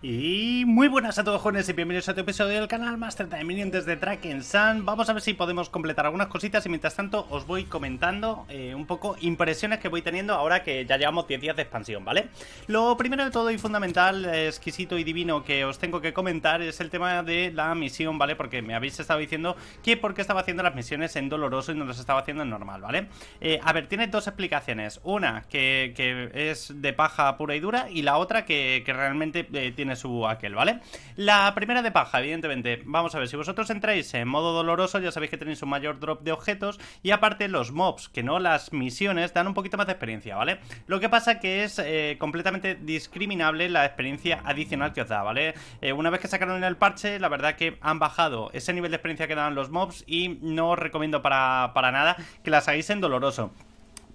Y muy buenas a todos jóvenes y bienvenidos a otro episodio del canal Master Time Minions desde Track and Sun. Vamos a ver si podemos completar algunas cositas y mientras tanto os voy comentando eh, un poco impresiones que voy teniendo ahora que ya llevamos 10 días de expansión, ¿vale? Lo primero de todo y fundamental, exquisito y divino que os tengo que comentar es el tema de la misión, ¿vale? Porque me habéis estado diciendo que por qué estaba haciendo las misiones en doloroso y no las estaba haciendo en normal, ¿vale? Eh, a ver, tiene dos explicaciones. Una que, es de paja pura y dura y la otra que, realmente eh, tiene su aquel, ¿vale? La primera de paja, evidentemente. Vamos a ver, si vosotros entráis en modo doloroso, ya sabéis que tenéis un mayor drop de objetos. Y aparte, los mobs, que no las misiones, dan un poquito más de experiencia, ¿vale? Lo que pasa que es eh, completamente discriminable la experiencia adicional que os da, ¿vale? Eh, una vez que sacaron el parche, la verdad que han bajado ese nivel de experiencia que daban los mobs. Y no os recomiendo para, para nada que las hagáis en doloroso.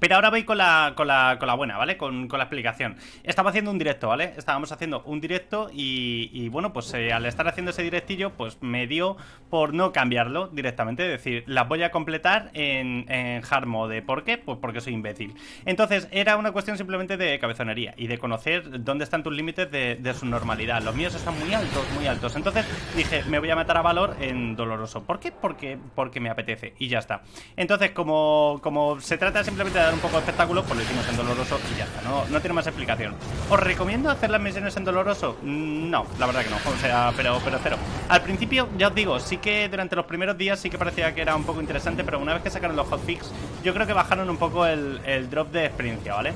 Pero ahora voy con la, con la, buena, ¿vale? Con, la explicación. Estaba haciendo un directo, ¿vale? Estábamos haciendo un directo y, bueno, pues eh, al estar haciendo ese directillo, pues me dio por no cambiarlo directamente. Es decir, las voy a completar en, en hard mode. ¿Por qué? Pues porque soy imbécil. Entonces, era una cuestión simplemente de cabezonería y de conocer dónde están tus límites de, de su normalidad. Los míos están muy altos, muy altos. Entonces dije, me voy a matar a valor en doloroso. ¿Por qué? Porque, porque me apetece y ya está. Entonces, como, como se trata simplemente de un poco de espectáculo, pues lo hicimos en doloroso y ya está, no, tiene más explicación. ¿Os recomiendo hacer las misiones en doloroso? Mm, no, la verdad que no, o sea, pero, pero cero. Al principio, ya os digo, sí que durante los primeros días sí que parecía que era un poco interesante, pero una vez que sacaron los hotfix, yo creo que bajaron un poco el, el drop de experiencia, ¿vale?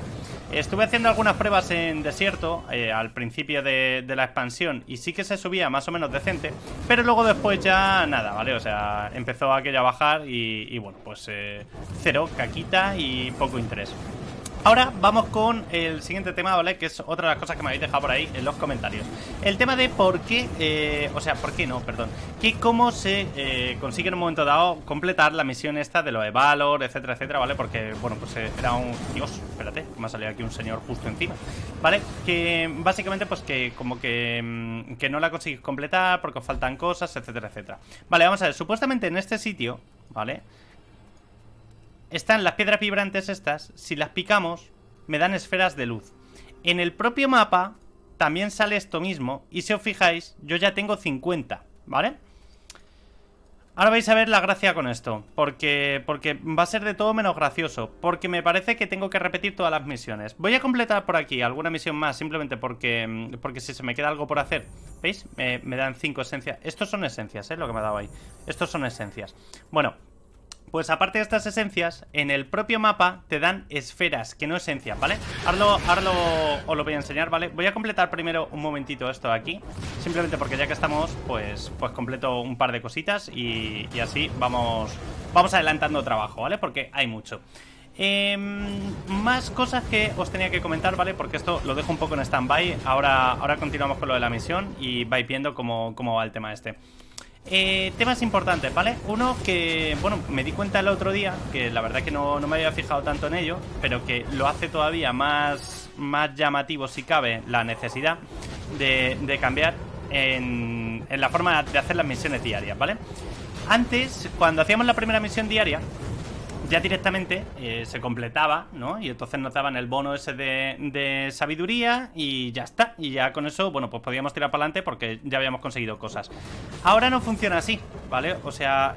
Estuve haciendo algunas pruebas en desierto eh, al principio de, la expansión y sí que se subía más o menos decente, pero luego después ya nada, ¿vale? O sea, empezó aquello a bajar y, bueno, pues eh, cero, caquita y poco interés. Ahora vamos con el siguiente tema, ¿vale? Que es otra de las cosas que me habéis dejado por ahí en los comentarios. El tema de por qué, eh, o sea, por qué no, perdón, que cómo se eh, consigue en un momento dado completar la misión esta de lo de Valor, etcétera, etcétera, ¿vale? Porque, bueno, pues eh, era un... Dios, espérate, me ha salido aquí un señor justo encima, ¿vale? Que básicamente, pues que como que, mm, que no la consigues completar porque os faltan cosas, etcétera, etcétera. Vale, vamos a ver, supuestamente en este sitio, ¿vale? vale están las piedras vibrantes estas, si las picamos, me dan esferas de luz. En el propio mapa también sale esto mismo, y si os fijáis, yo ya tengo 50, ¿vale? Ahora vais a ver la gracia con esto, porque, porque va a ser de todo menos gracioso, porque me parece que tengo que repetir todas las misiones. Voy a completar por aquí alguna misión más, simplemente porque, porque si se me queda algo por hacer, ¿veis? me dan 5 esencias. Estos son esencias, ¿eh? Lo que me ha dado ahí. Estos son esencias. Bueno, pues aparte de estas esencias, en el propio mapa te dan esferas, que no esencias, ¿vale? Ahora, lo, os lo voy a enseñar, ¿vale? Voy a completar primero un momentito esto de aquí, simplemente porque ya que estamos, pues, pues completo un par de cositas y, así vamos, vamos adelantando trabajo, ¿vale? Porque hay mucho. Em, más cosas que os tenía que comentar, ¿vale? Porque esto lo dejo un poco en stand-by. Ahora, ahora continuamos con lo de la misión y vais viendo cómo, cómo va el tema este. Eh, temas importantes, ¿vale? Uno que, bueno, me di cuenta el otro día, que la verdad que no, me había fijado tanto en ello, pero que lo hace todavía más, más llamativo, si cabe, la necesidad de, de cambiar en, en la forma de hacer las misiones diarias, ¿vale? Antes, cuando hacíamos la primera misión diaria, ya directamente eh, se completaba, ¿no? Y entonces nos daban el bono ese de, sabiduría y ya está. Y ya con eso, bueno, pues podíamos tirar para adelante porque ya habíamos conseguido cosas. Ahora no funciona así, ¿vale? O sea,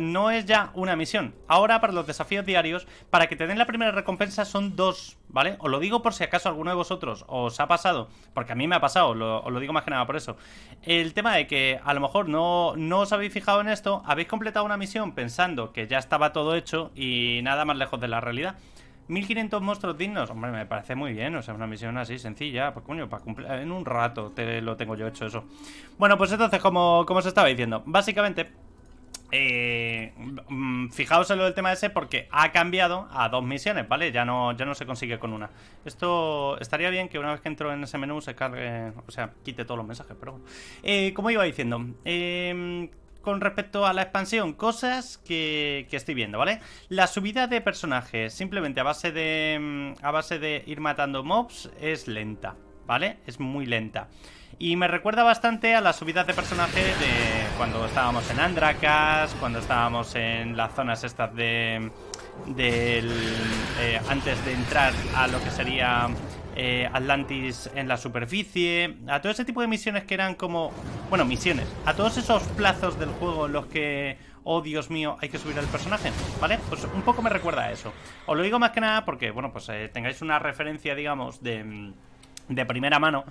no es ya una misión. Ahora para los desafíos diarios, para que te den la primera recompensa son dos ¿vale? Os lo digo por si acaso alguno de vosotros os ha pasado, porque a mí me ha pasado, lo, os lo digo más que nada por eso. El tema de que a lo mejor no, no os habéis fijado en esto, habéis completado una misión pensando que ya estaba todo hecho y nada más lejos de la realidad. 1500 monstruos dignos, hombre, me parece muy bien, o sea, una misión así sencilla, pues coño, para cumplir en un rato te lo tengo yo hecho eso. Bueno, pues entonces, como, como os estaba diciendo, básicamente eh, mm, fijaos en lo del tema ese porque ha cambiado a dos misiones, ¿vale? Ya no, ya no se consigue con una. Esto estaría bien que una vez que entro en ese menú se cargue, o sea, quite todos los mensajes, pero eh, como iba diciendo, em, con respecto a la expansión, cosas que, que, estoy viendo, ¿vale? La subida de personajes, simplemente a base de, mm, a base de ir matando mobs, es lenta, ¿vale? Es muy lenta. Y me recuerda bastante a las subidas de personaje de cuando estábamos en Andracas, cuando estábamos en las zonas estas de... Del, eh, antes de entrar a lo que sería eh, Atlantis en la superficie, a todo ese tipo de misiones que eran como... Bueno, misiones, a todos esos plazos del juego en los que oh Dios mío, hay que subir al personaje, ¿vale? Pues un poco me recuerda a eso. Os lo digo más que nada porque, bueno, pues eh, tengáis una referencia, digamos, de, de primera mano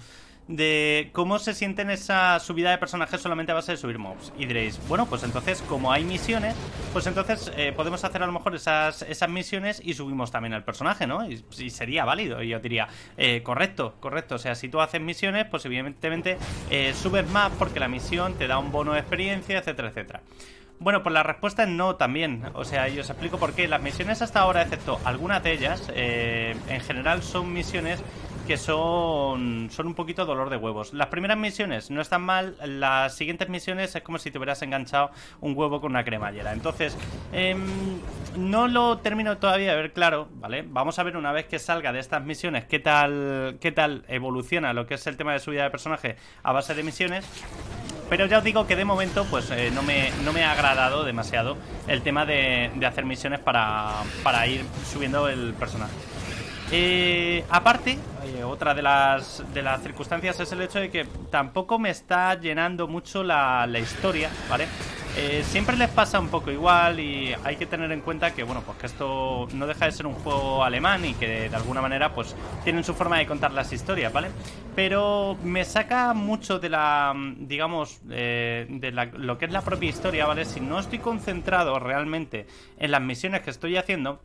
de cómo se sienten esa subida de personajes solamente a base de subir mobs. Y diréis, bueno, pues entonces como hay misiones, pues entonces eh, podemos hacer a lo mejor esas, esas misiones y subimos también al personaje, ¿no? Y, sería válido. Y yo diría, eh, correcto, correcto. O sea, si tú haces misiones, pues evidentemente eh, subes más porque la misión te da un bono de experiencia, etcétera, etcétera. Bueno, pues la respuesta es no también. O sea, yo os explico por qué. Las misiones hasta ahora, excepto algunas de ellas, en general son misiones que son, son un poquito dolor de huevos. Las primeras misiones no están mal, las siguientes misiones es como si te hubieras enganchado un huevo con una cremallera. Entonces, em, no lo termino todavía de ver claro, ¿vale? Vamos a ver una vez que salga de estas misiones qué tal, qué tal evoluciona lo que es el tema de subida de personaje a base de misiones. Pero ya os digo que de momento pues eh, no, me, ha agradado demasiado el tema de, hacer misiones para, para ir subiendo el personaje. Eh, aparte, eh, otra de las, de las circunstancias es el hecho de que tampoco me está llenando mucho la, la historia, ¿vale? Eh, siempre les pasa un poco igual y hay que tener en cuenta que, bueno, pues que esto no deja de ser un juego alemán y que de alguna manera, pues, tienen su forma de contar las historias, ¿vale? Pero me saca mucho de la, digamos, eh, de lo que es la propia historia, ¿vale? Si no estoy concentrado realmente en las misiones que estoy haciendo,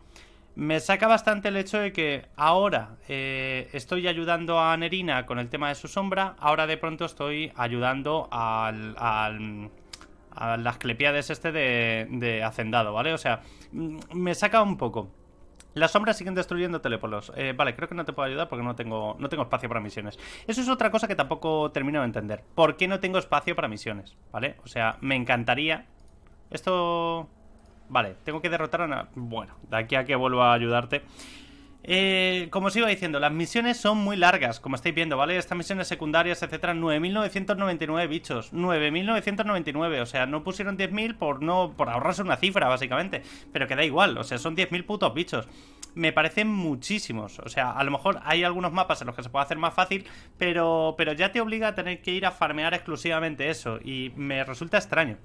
me saca bastante el hecho de que ahora eh, estoy ayudando a Nerina con el tema de su sombra, ahora de pronto estoy ayudando al, a las clepiades este de, Hacendado, ¿vale? O sea, mm, me saca un poco. Las sombras siguen destruyendo telepolos. Eh, vale, creo que no te puedo ayudar porque no tengo, no tengo espacio para misiones. Eso es otra cosa que tampoco termino de entender. ¿Por qué no tengo espacio para misiones? ¿Vale? O sea, me encantaría... Esto... Vale, tengo que derrotar a una... Bueno, de aquí a que vuelva a ayudarte. Eh, como os iba diciendo, las misiones son muy largas, como estáis viendo, ¿vale? Estas misiones secundarias, etcétera, 9.999 bichos, 9.999, o sea, no pusieron 10.000 por, no, por ahorrarse una cifra, básicamente, pero que da igual, o sea, son 10.000 putos bichos. Me parecen muchísimos, o sea, a lo mejor hay algunos mapas en los que se puede hacer más fácil, pero, pero ya te obliga a tener que ir a farmear exclusivamente eso, y me resulta extraño.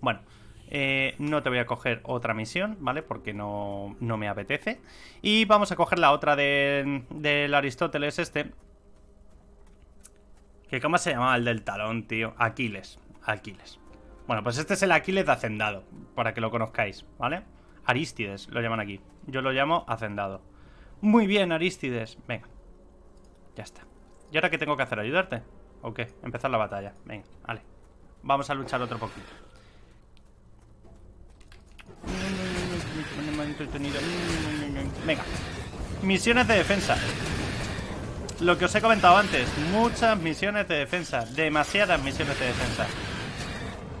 Bueno, eh, no te voy a coger otra misión, ¿vale? Porque no, me apetece. Y vamos a coger la otra del Aristóteles este. Que cómo se llamaba el del talón, tío. Aquiles. Aquiles. Bueno, pues este es el Aquiles de Hacendado, para que lo conozcáis, ¿vale? Aristides, lo llaman aquí. Yo lo llamo Hacendado. Muy bien, Aristides. Venga. Ya está. ¿Y ahora qué tengo que hacer? ¿Ayudarte? ¿O qué? Empezar la batalla. Venga, vale. Vamos a luchar otro poquito. Mm, mm, mm, Venga. Misiones de defensa. Lo que os he comentado antes. Muchas misiones de defensa. Demasiadas misiones de defensa.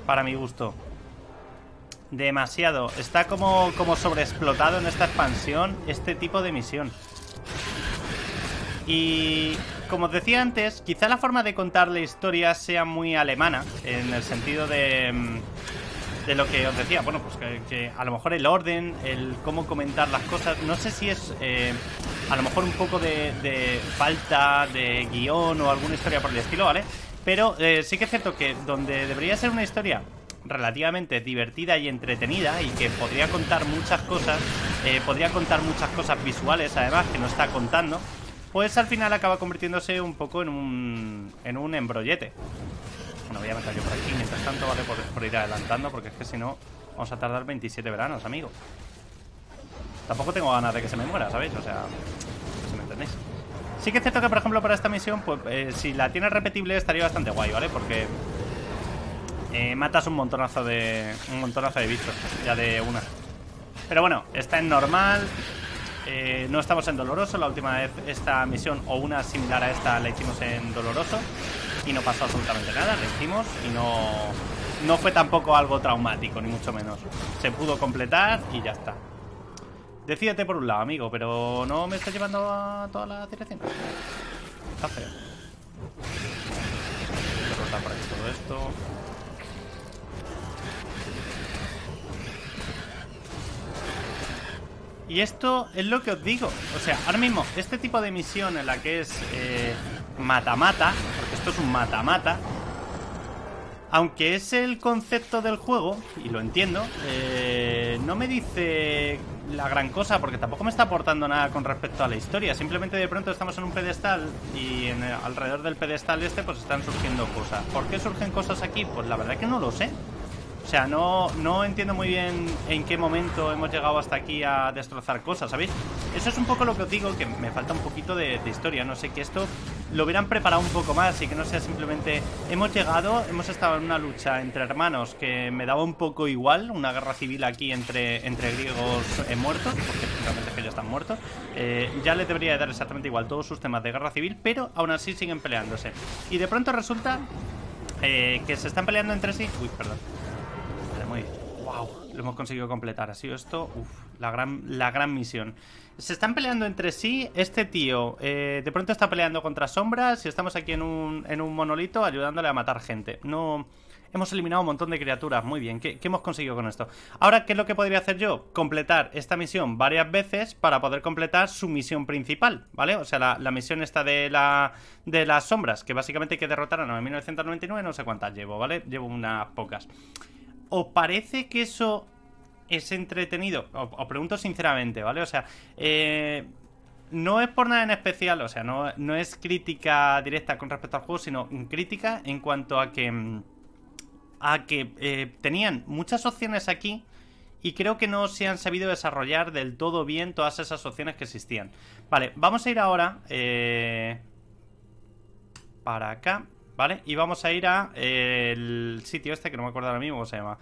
Para mi gusto. Demasiado. Está como, como sobreexplotado en esta expansión este tipo de misión. Y como os decía antes, quizá la forma de contar la historia sea muy alemana, en el sentido de de lo que os decía, bueno, pues que, a lo mejor el orden, el cómo comentar las cosas, no sé si es eh, a lo mejor un poco de, falta de guión o alguna historia por el estilo, ¿vale? Pero eh, sí que es cierto que donde debería ser una historia relativamente divertida y entretenida y que podría contar muchas cosas, eh, podría contar muchas cosas visuales además que no está contando, pues al final acaba convirtiéndose un poco en un, en un embrollete no voy a meter yo por aquí. Mientras tanto, vale por, pues, por ir adelantando, porque es que si no, vamos a tardar 27 veranos, amigo. Tampoco tengo ganas de que se me muera, ¿sabéis? O sea, si me entendéis. Sí que es cierto que, por ejemplo, para esta misión, pues eh, si la tienes repetible estaría bastante guay, ¿vale? Porque eh, matas un montonazo de un montonazo de bichos, ya de una. Pero bueno, está en normal, eh, no estamos en doloroso. La última vez esta misión o una similar a esta la hicimos en doloroso y no pasó absolutamente nada, le hicimos y no, no fue tampoco algo traumático, ni mucho menos. Se pudo completar y ya está. Decídete por un lado, amigo, pero no me está llevando a toda la dirección Está feo. por aquí todo esto. Y esto es lo que os digo. O sea, ahora mismo, este tipo de misión en la que es eh, mata-mata, esto es un mata-mata. Aunque es el concepto del juego, y lo entiendo, eh, no me dice la gran cosa, porque tampoco me está aportando nada con respecto a la historia. Simplemente de pronto estamos en un pedestal y alrededor del pedestal este pues están surgiendo cosas. ¿Por qué surgen cosas aquí? Pues la verdad que no lo sé. O sea, no, no entiendo muy bien en qué momento hemos llegado hasta aquí a destrozar cosas, ¿sabéis? Eso es un poco lo que os digo, que me falta un poquito de, de historia. No sé, que esto lo hubieran preparado un poco más y que no sea simplemente hemos llegado, hemos estado en una lucha entre hermanos que me daba un poco igual, una guerra civil aquí entre, entre griegos eh, muertos, porque realmente es están muertos, eh, ya les debería dar exactamente igual todos sus temas de guerra civil, pero aún así siguen peleándose. Y de pronto resulta eh, que se están peleando entre sí. Uy, perdón. Vale, muy bien. Wow, lo hemos conseguido completar. Ha sido esto, uff, la gran, la gran misión se están peleando entre sí. Este tío eh, de pronto está peleando contra sombras y estamos aquí en un, monolito ayudándole a matar gente. No. Hemos eliminado un montón de criaturas, muy bien. ¿Qué, hemos conseguido con esto? Ahora, ¿qué es lo que podría hacer yo? Completar esta misión varias veces para poder completar su misión principal, ¿vale? O sea, la, misión esta de, la, de las sombras, que básicamente hay que derrotar a 9.999, no sé cuántas llevo, ¿vale? Llevo unas pocas. O parece que eso es entretenido. Os, pregunto sinceramente, ¿vale? O sea, eh, no es por nada en especial, o sea, no, no es crítica directa con respecto al juego, sino crítica en cuanto a que. a que eh, tenían muchas opciones aquí y creo que no se han sabido desarrollar del todo bien todas esas opciones que existían. Vale, vamos a ir ahora eh, para acá, ¿vale? Y vamos a ir a el sitio este que no me acuerdo ahora mismo cómo se llama.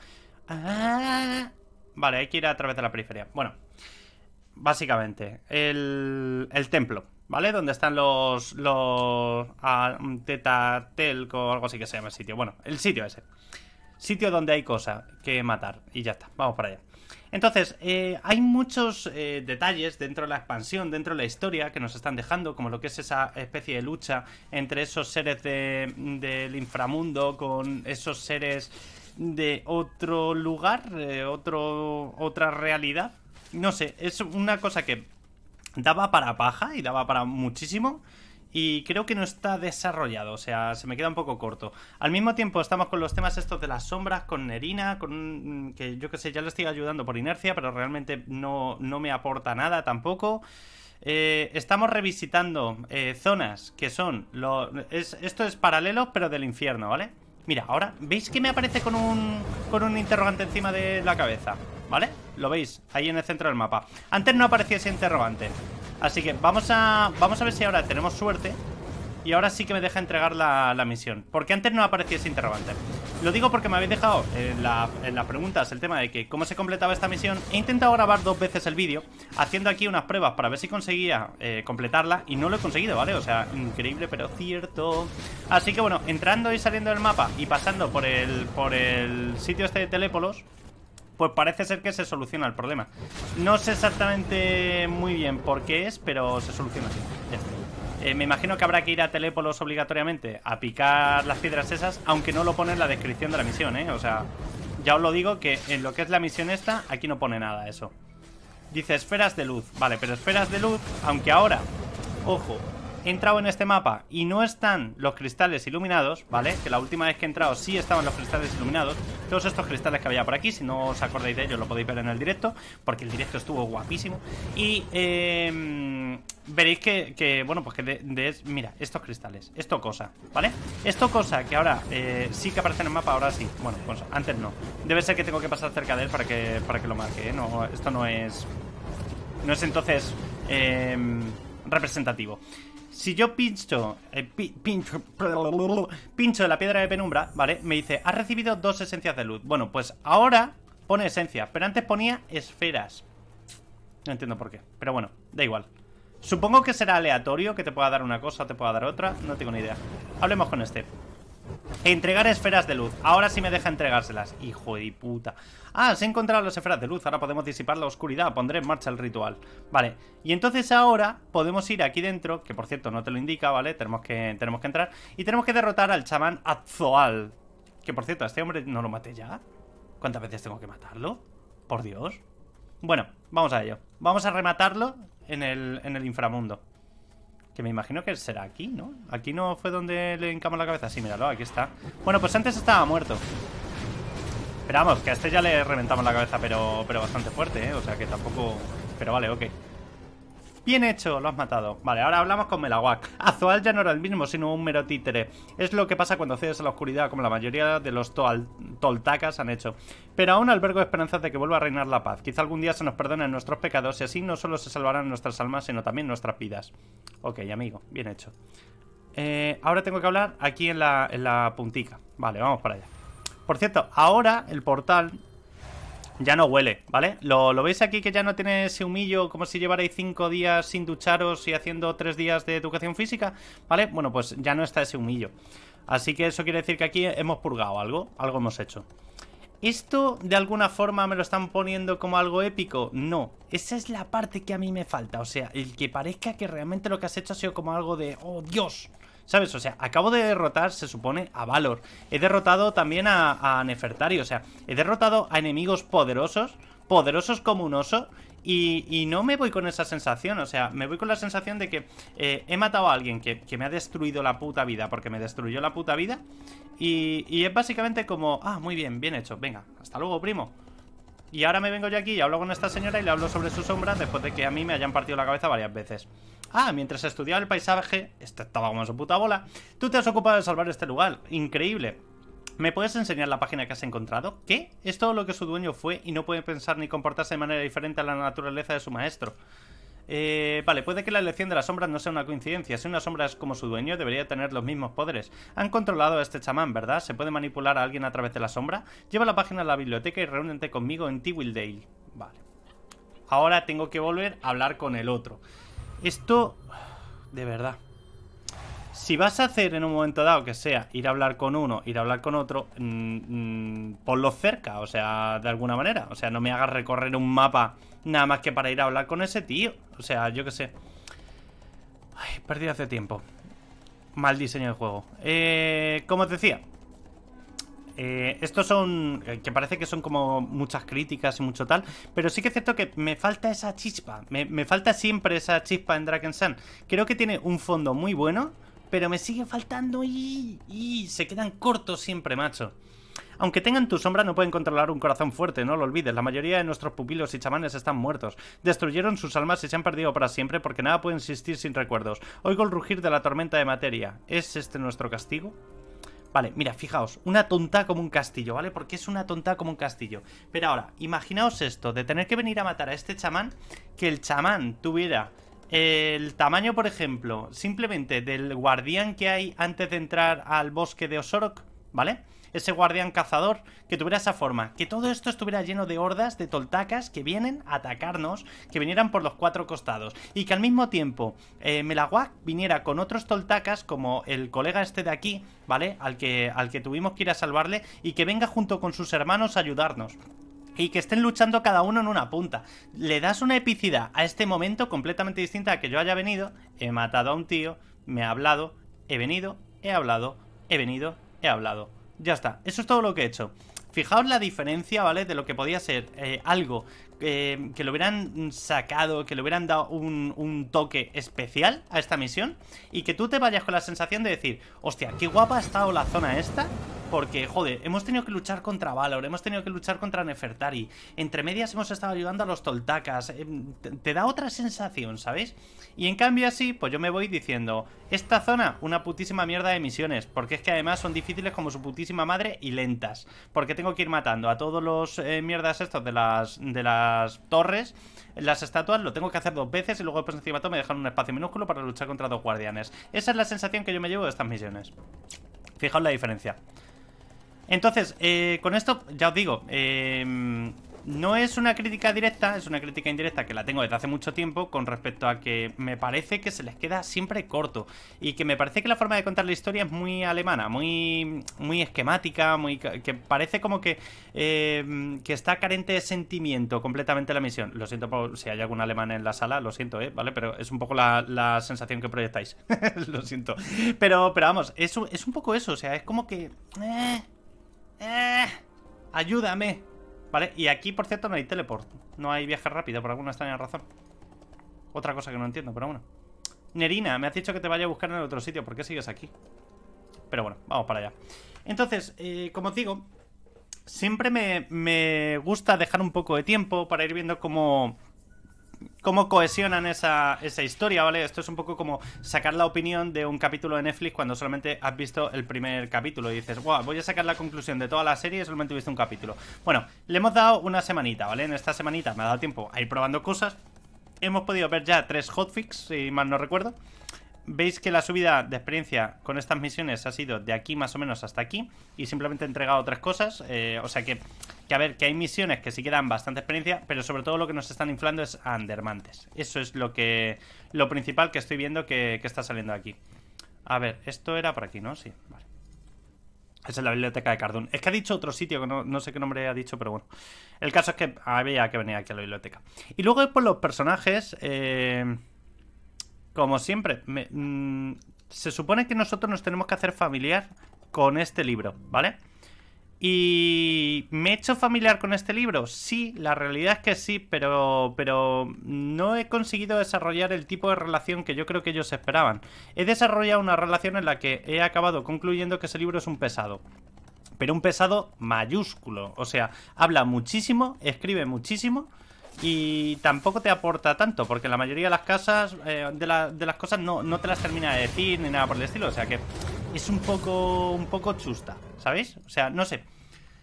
Ah, Vale, hay que ir a través de la periferia. Bueno, básicamente, el, el templo, ¿vale? Donde están los. los. o algo así que se llama el sitio. Bueno, el sitio ese. Sitio donde hay cosa que matar. Y ya está, vamos para allá. Entonces, eh, hay muchos eh, detalles dentro de la expansión, dentro de la historia que nos están dejando, como lo que es esa especie de lucha entre esos seres del inframundo con esos seres de otro lugar, otro, otra realidad. No sé, es una cosa que daba para paja y daba para muchísimo. Y creo que no está desarrollado, o sea, se me queda un poco corto. Al mismo tiempo estamos con los temas estos de las sombras, con Nerina, con mm, que yo que sé, ya le estoy ayudando por inercia, pero realmente no, me aporta nada tampoco. Eh, estamos revisitando eh, zonas que son... esto es paralelo, pero del infierno, ¿vale? Mira, ahora, ¿veis que me aparece con un, con un interrogante encima de la cabeza? ¿Vale? Lo veis, ahí en el centro del mapa Antes no aparecía ese interrogante Así que vamos a, vamos a ver si ahora tenemos suerte Y ahora sí que me deja entregar la, la misión Porque antes no aparecía ese interrogante lo digo porque me habéis dejado en, las preguntas el tema de que cómo se completaba esta misión. He intentado grabar dos veces el vídeo, haciendo aquí unas pruebas para ver si conseguía eh, completarla y no lo he conseguido, ¿vale? O sea, increíble pero cierto. Así que bueno, entrando y saliendo del mapa y pasando por el, por el sitio este de Telépolos, pues parece ser que se soluciona el problema. No sé exactamente muy bien por qué es, pero se soluciona así. Ya está. Eh, me imagino que habrá que ir a Telépolos obligatoriamente a picar las piedras esas, aunque no lo pone en la descripción de la misión, ¿eh? O sea, ya os lo digo que en lo que es la misión esta, aquí no pone nada eso. Dice esferas de luz. Vale, pero esferas de luz, aunque ahora, ojo, he entrado en este mapa y no están los cristales iluminados, ¿vale? Que la última vez que he entrado sí estaban los cristales iluminados. Todos estos cristales que había por aquí, si no os acordáis de ellos, lo podéis ver en el directo, porque el directo estuvo guapísimo. Y eh, veréis que, bueno, pues que de, mira, estos cristales, esto cosa, ¿vale? Esto cosa que ahora eh, sí que aparece en el mapa, ahora sí. Bueno, pues antes no. Debe ser que tengo que pasar cerca de él para que, para que lo marque, ¿eh? No, esto no es... No es entonces em, representativo. Si yo pincho, eh, pincho, de la piedra de penumbra, ¿vale? Me dice, has recibido dos esencias de luz. Bueno, pues ahora pone esencias, pero antes ponía esferas. No entiendo por qué, pero bueno, da igual. Supongo que será aleatorio, que te pueda dar una cosa, te pueda dar otra, no tengo ni idea. Hablemos con este. Entregar esferas de luz. Ahora sí me deja entregárselas. Hijo de puta. Ah, se han encontrado las esferas de luz. Ahora podemos disipar la oscuridad. Pondré en marcha el ritual. Vale. Y entonces ahora podemos ir aquí dentro. Que por cierto no te lo indica, ¿vale? Tenemos que, tenemos que entrar. Y tenemos que derrotar al chamán Azoal. Que por cierto, a este hombre no lo maté ya. ¿Cuántas veces tengo que matarlo? Por Dios. Bueno, vamos a ello. Vamos a rematarlo en el, en el inframundo. Que me imagino que será aquí, ¿no? Aquí no fue donde le hincamos la cabeza. Sí, míralo, aquí está. Bueno, pues antes estaba muerto. Esperamos que a este ya le reventamos la cabeza, pero, pero bastante fuerte, ¿eh? O sea que tampoco... Pero vale, ok. Bien hecho, lo has matado. Vale, ahora hablamos con Melahuac. Azual ya no era el mismo, sino un mero títere. Es lo que pasa cuando cedes a la oscuridad, como la mayoría de los toltacas han hecho. Pero aún albergo esperanzas de que vuelva a reinar la paz. Quizá algún día se nos perdonen nuestros pecados y así no solo se salvarán nuestras almas, sino también nuestras vidas. Ok, amigo, bien hecho. Eh, ahora tengo que hablar aquí en la puntica. Vale, vamos para allá. Por cierto, ahora el portal ya no huele, ¿vale? Lo, veis aquí que ya no tiene ese humillo como si llevarais cinco días sin ducharos y haciendo tres días de educación física, ¿vale? Bueno, pues ya no está ese humillo. Así que eso quiere decir que aquí hemos purgado algo, algo hemos hecho. ¿Esto de alguna forma me lo están poniendo como algo épico? No, esa es la parte que a mí me falta, o sea, el que parezca que realmente lo que has hecho ha sido como algo de, oh Dios, ¿Sabes? O sea, acabo de derrotar, se supone, a Valor. He derrotado también a, Nefertari. O sea, he derrotado a enemigos poderosos. Poderosos como un oso. Y, no me voy con esa sensación, o sea, me voy con la sensación de que eh, he matado a alguien que, me ha destruido la puta vida, porque me destruyó la puta vida. Y, y, es básicamente como, ah, muy bien, bien hecho, venga, hasta luego, primo. Y ahora me vengo yo aquí y hablo con esta señora y le hablo sobre su sombra después de que a mí me hayan partido la cabeza varias veces. Ah, mientras estudiaba el paisaje, este estaba como su puta bola, tú te has ocupado de salvar este lugar. Increíble. ¿Me puedes enseñar la página que has encontrado? ¿Qué? Es todo lo que su dueño fue y no puede pensar ni comportarse de manera diferente a la naturaleza de su maestro. Eh, vale, puede que la elección de las sombras no sea una coincidencia. Si una sombra es como su dueño, debería tener los mismos poderes. Han controlado a este chamán, ¿verdad? ¿Se puede manipular a alguien a través de la sombra? Lleva la página a la biblioteca y reúnete conmigo en Tiwildale. Vale. Ahora tengo que volver a hablar con el otro. Esto, de verdad. Si vas a hacer en un momento dado que sea ir a hablar con uno, ir a hablar con otro, por mm, mm, ponlo cerca, o sea, de alguna manera. O sea, no me hagas recorrer un mapa nada más que para ir a hablar con ese tío. O sea, yo qué sé. Ay, perdí hace tiempo. Mal diseño de juego. Eh, como te decía, eh, estos son, eh, que parece que son como muchas críticas y mucho tal, pero sí que es cierto que me falta esa chispa, me, falta siempre esa chispa en Dragon Creo que tiene un fondo muy bueno, pero me sigue faltando y, y se quedan cortos siempre, macho. Aunque tengan tu sombra, no pueden controlar un corazón fuerte, no lo olvides. La mayoría de nuestros pupilos y chamanes están muertos. Destruyeron sus almas y se han perdido para siempre porque nada puede existir sin recuerdos. Oigo el rugir de la tormenta de materia. ¿Es este nuestro castigo? Vale, mira, fijaos, una tonta como un castillo, ¿vale? Porque es una tonta como un castillo. Pero ahora, imaginaos esto, de tener que venir a matar a este chamán, que el chamán tuviera el tamaño, por ejemplo, simplemente del guardián que hay antes de entrar al bosque de Osorok, ¿vale? ese guardián cazador, que tuviera esa forma, que todo esto estuviera lleno de hordas de toltacas que vienen a atacarnos, que vinieran por los cuatro costados, y que al mismo tiempo eh, Melaguac viniera con otros toltacas, como el colega este de aquí, ¿vale? Al que, al que tuvimos que ir a salvarle, y que venga junto con sus hermanos a ayudarnos y que estén luchando cada uno en una punta. Le das una epicidad a este momento completamente distinta a que yo haya venido, he matado a un tío, me ha hablado, he venido, he hablado, he venido, he hablado. Ya está, eso es todo lo que he hecho. Fijaos la diferencia, ¿vale? De lo que podía ser eh, algo eh, que lo hubieran sacado, que le hubieran dado un, toque especial a esta misión y que tú te vayas con la sensación de decir, hostia, qué guapa ha estado la zona esta, porque, joder, hemos tenido que luchar contra Valor, hemos tenido que luchar contra Nefertari, entre medias hemos estado ayudando a los Toltacas, em, te, da otra sensación, ¿sabéis? Y en cambio así, pues yo me voy diciendo, esta zona, una putísima mierda de misiones, porque es que además son difíciles como su putísima madre y lentas, porque tengo que ir matando a todos los eh, mierdas estos de las... De las torres las estatuas lo tengo que hacer dos veces y luego después encima todo me dejan un espacio minúsculo para luchar contra dos guardianes. Esa es la sensación que yo me llevo de estas misiones. Fijaos la diferencia. Entonces, eh, con esto, ya os digo, eh, no es una crítica directa, es una crítica indirecta que la tengo desde hace mucho tiempo con respecto a que me parece que se les queda siempre corto y que me parece que la forma de contar la historia es muy alemana, muy, muy esquemática, muy que parece como que, eh, que está carente de sentimiento completamente la misión. Lo siento si hay algún alemán en la sala, lo siento, ¿eh? ¿vale? Pero es un poco la, sensación que proyectáis. lo siento. Pero, pero vamos, es, es un poco eso, o sea, es como que... Eh, eh, ayúdame. ¿Vale? Y aquí, por cierto, no hay teleport. No hay viaje rápido, por alguna extraña razón. Otra cosa que no entiendo, pero bueno. Nerina, me has dicho que te vaya a buscar en el otro sitio. ¿Por qué sigues aquí? Pero bueno, vamos para allá. Entonces, eh, como os digo, siempre me, me gusta dejar un poco de tiempo para ir viendo cómo cómo cohesionan esa, historia, ¿vale? Esto es un poco como sacar la opinión de un capítulo de Netflix cuando solamente has visto el primer capítulo y dices, wow, voy a sacar la conclusión de toda la serie y solamente he visto un capítulo. Bueno, le hemos dado una semanita, ¿vale? En esta semanita me ha dado tiempo a ir probando cosas. Hemos podido ver ya tres hotfix, si mal no recuerdo. Veis que la subida de experiencia con estas misiones ha sido de aquí más o menos hasta aquí y simplemente he entregado otras cosas, eh, o sea que que a ver, que hay misiones que sí que dan bastante experiencia, pero sobre todo lo que nos están inflando es Andermantes. Eso es lo que lo principal que estoy viendo que, está saliendo aquí. A ver, esto era por aquí, ¿no? Sí, vale. Esa es la biblioteca de Cardún. Es que ha dicho otro sitio, no, sé qué nombre ha dicho, pero bueno. El caso es que había que venir aquí a la biblioteca. Y luego por los personajes, eh, como siempre, mm, se supone que nosotros nos tenemos que hacer familiar con este libro, ¿vale? vale ¿Y me he hecho familiar con este libro? Sí, la realidad es que sí, pero, pero no he conseguido desarrollar el tipo de relación que yo creo que ellos esperaban. He desarrollado una relación en la que he acabado concluyendo que ese libro es un pesado pero un pesado mayúsculo. O sea, habla muchísimo, escribe muchísimo y tampoco te aporta tanto, porque la mayoría de las casas, eh, de, las cosas no, no, te las termina de decir ni nada por el estilo. O sea que es un poco, un poco chusta. ¿Sabéis? O sea, no sé.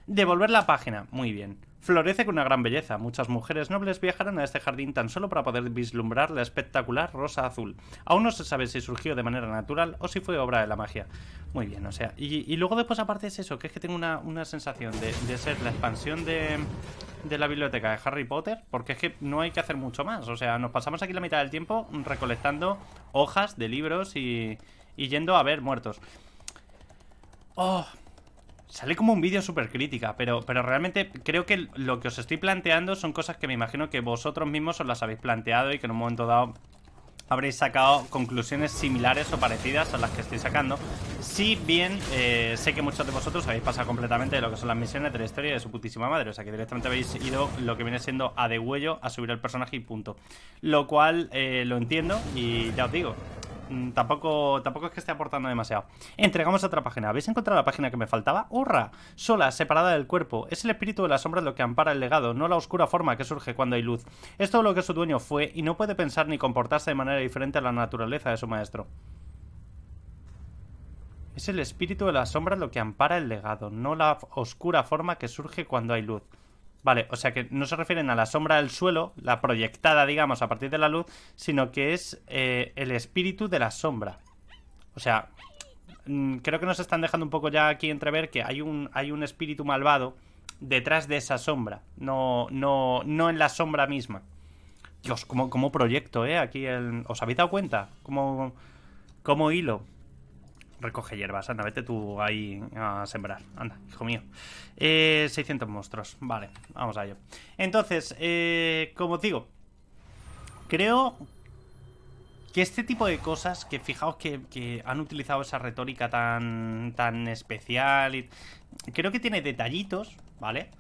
Devolver la página. Muy bien. Florece con una gran belleza. Muchas mujeres nobles viajaron a este jardín tan solo para poder vislumbrar la espectacular rosa azul. Aún no se sabe si surgió de manera natural o si fue obra de la magia. Muy bien, o sea. Y, luego después aparte es eso, que es que tengo una, sensación de, de, ser la expansión de, de la biblioteca de Harry Potter, porque es que no hay que hacer mucho más. O sea, nos pasamos aquí la mitad del tiempo recolectando hojas de libros y, y yendo a ver muertos. Oh, Sale como un vídeo súper crítica, pero, pero realmente creo que lo que os estoy planteando son cosas que me imagino que vosotros mismos os las habéis planteado y que en un momento dado habréis sacado conclusiones similares o parecidas a las que estoy sacando. Si bien eh, sé que muchos de vosotros habéis pasado completamente de lo que son las misiones de la historia de su putísima madre, o sea que directamente habéis ido lo que viene siendo a de huello a subir al personaje y punto. Lo cual eh, lo entiendo y ya os digo, Mm, tampoco, tampoco es que esté aportando demasiado. Entregamos otra página. ¿Habéis encontrado la página que me faltaba? ¡Hurra! Sola, separada del cuerpo. Es el espíritu de la sombra lo que ampara el legado, no la oscura forma que surge cuando hay luz. Es todo lo que su dueño fue y no puede pensar ni comportarse de manera diferente a la naturaleza de su maestro. Es el espíritu de la sombra lo que ampara el legado, no la oscura forma que surge cuando hay luz. Vale, o sea que no se refieren a la sombra del suelo, la proyectada, digamos, a partir de la luz, sino que es eh, el espíritu de la sombra. O sea, mm, creo que nos están dejando un poco ya aquí entrever que hay un, hay un espíritu malvado detrás de esa sombra, no, no, no en la sombra misma. Dios, como, proyecto, ¿eh? Aquí el... ¿Os habéis dado cuenta? ¿Cómo como hilo. Recoge hierbas, anda, vete tú ahí a sembrar. Anda, hijo mío. Eh, 600 monstruos, vale, vamos a ello. Entonces, eh, como os digo, creo que este tipo de cosas, que fijaos que, han utilizado esa retórica tan, tan especial, y, creo que tiene detallitos, ¿vale? vale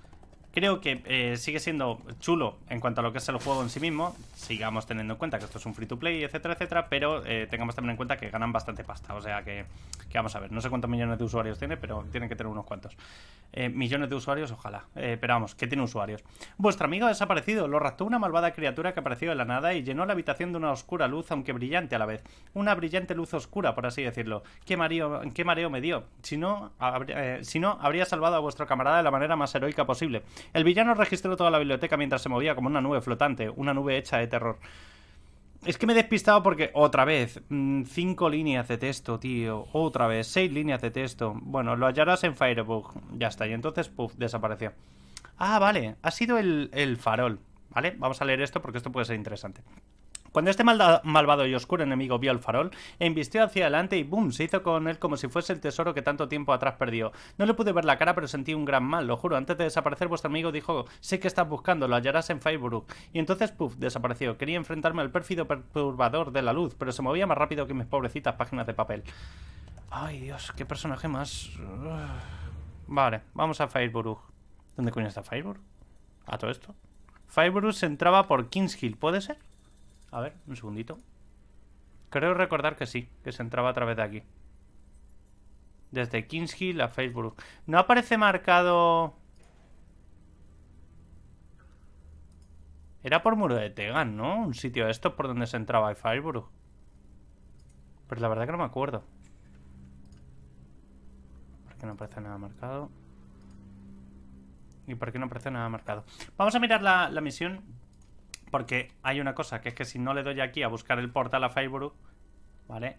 Creo que eh, sigue siendo chulo en cuanto a lo que es el juego en sí mismo. Sigamos teniendo en cuenta que esto es un free to play, etcétera, etcétera. Pero eh, tengamos también en cuenta que ganan bastante pasta. O sea que, vamos a ver. No sé cuántos millones de usuarios tiene, pero tiene que tener unos cuantos. Eh, millones de usuarios, ojalá. pero vamos, que tiene usuarios. Vuestro amigo ha desaparecido. Lo raptó una malvada criatura que apareció de la nada y llenó la habitación de una oscura luz, aunque brillante a la vez. Una brillante luz oscura, por así decirlo. Qué mareo, qué mareo me dio. Si no, si no, habría salvado a vuestro camarada de la manera más heroica posible. El villano registró toda la biblioteca mientras se movía como una nube flotante, una nube hecha de terror. Es que me he despistado porque, otra vez, mm, cinco líneas de texto, tío. Otra vez, seis líneas de texto. Bueno, lo hallarás en Firebug. Ya está, y entonces, puff, desapareció. Ah, vale, ha sido el, el farol. ¿Vale? Vamos a leer esto porque esto puede ser interesante. Cuando este malvado y oscuro enemigo vio el farol, invistió hacia adelante y ¡boom! se hizo con él como si fuese el tesoro que tanto tiempo atrás perdió. No le pude ver la cara, pero sentí un gran mal, lo juro. Antes de desaparecer, vuestro amigo dijo: Sé que estás buscando, lo hallarás en Firebrook. Y entonces, ¡puf! desapareció. Quería enfrentarme al pérfido perturbador de la luz, pero se movía más rápido que mis pobrecitas páginas de papel. Ay, Dios, qué personaje más. Uh. Vale, vamos a Firebrook. ¿Dónde coño está Firebrook? ¿A todo esto? Firebrook se entraba por Kingshill, ¿puede ser? A ver, un segundito. Creo recordar que sí, que se entraba a través de aquí. Desde Kings Hill a Facebook. No aparece marcado... Era por Muro de Tegan, ¿no? Un sitio de estos por donde se entraba a Fireburg. Pero pues la verdad que no me acuerdo. ¿Por qué no aparece nada marcado? ¿Y por qué no aparece nada marcado? Vamos a mirar la, la misión porque hay una cosa, que es que si no le doy aquí a buscar el portal a Firebrook ¿vale?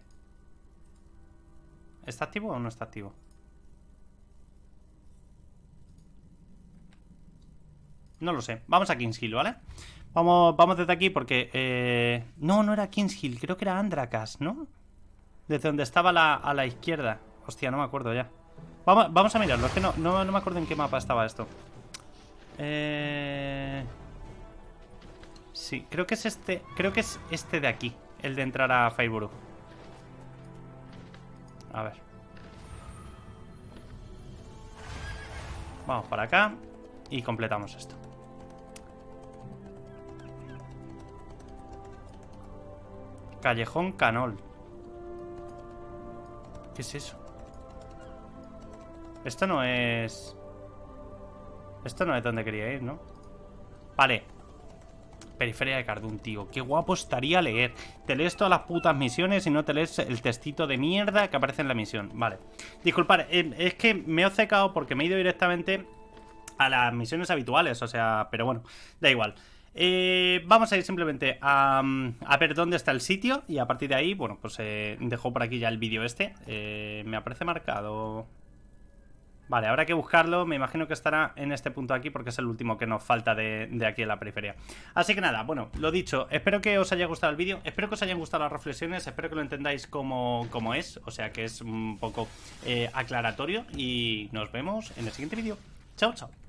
¿Está activo o no está activo? No lo sé. Vamos a Kings Hill, ¿vale? Vamos, vamos desde aquí porque... Eh, no, no era Kings creo que era Andrakas, ¿no? Desde donde estaba a la izquierda. Hostia, no me acuerdo ya. Vamos, vamos a mirarlo, es que no, no, no me acuerdo en qué mapa estaba esto. Eh... Sí, creo que es este. Creo que es este de aquí. El de entrar a Fireborough. A ver. Vamos para acá. Y completamos esto. Callejón Canol. ¿Qué es eso? Esto no es... Esto no es donde quería ir, ¿no? Vale, periferia de Cardun, tío. Qué guapo estaría leer. Te lees todas las putas misiones y no te lees el textito de mierda que aparece en la misión. Vale. Disculpad, eh, es que me he secado porque me he ido directamente a las misiones habituales, o sea, pero bueno, da igual. Eh, vamos a ir simplemente a, ver dónde está el sitio y a partir de ahí, bueno, pues eh, dejo por aquí ya el vídeo este. me aparece marcado Vale, habrá que buscarlo. Me imagino que estará en este punto aquí porque es el último que nos falta de, aquí en la periferia. Así que nada, bueno, lo dicho. Espero que os haya gustado el vídeo. Espero que os hayan gustado las reflexiones. Espero que lo entendáis como, es. O sea que es un poco eh, aclaratorio. Y nos vemos en el siguiente vídeo. Chao, chao.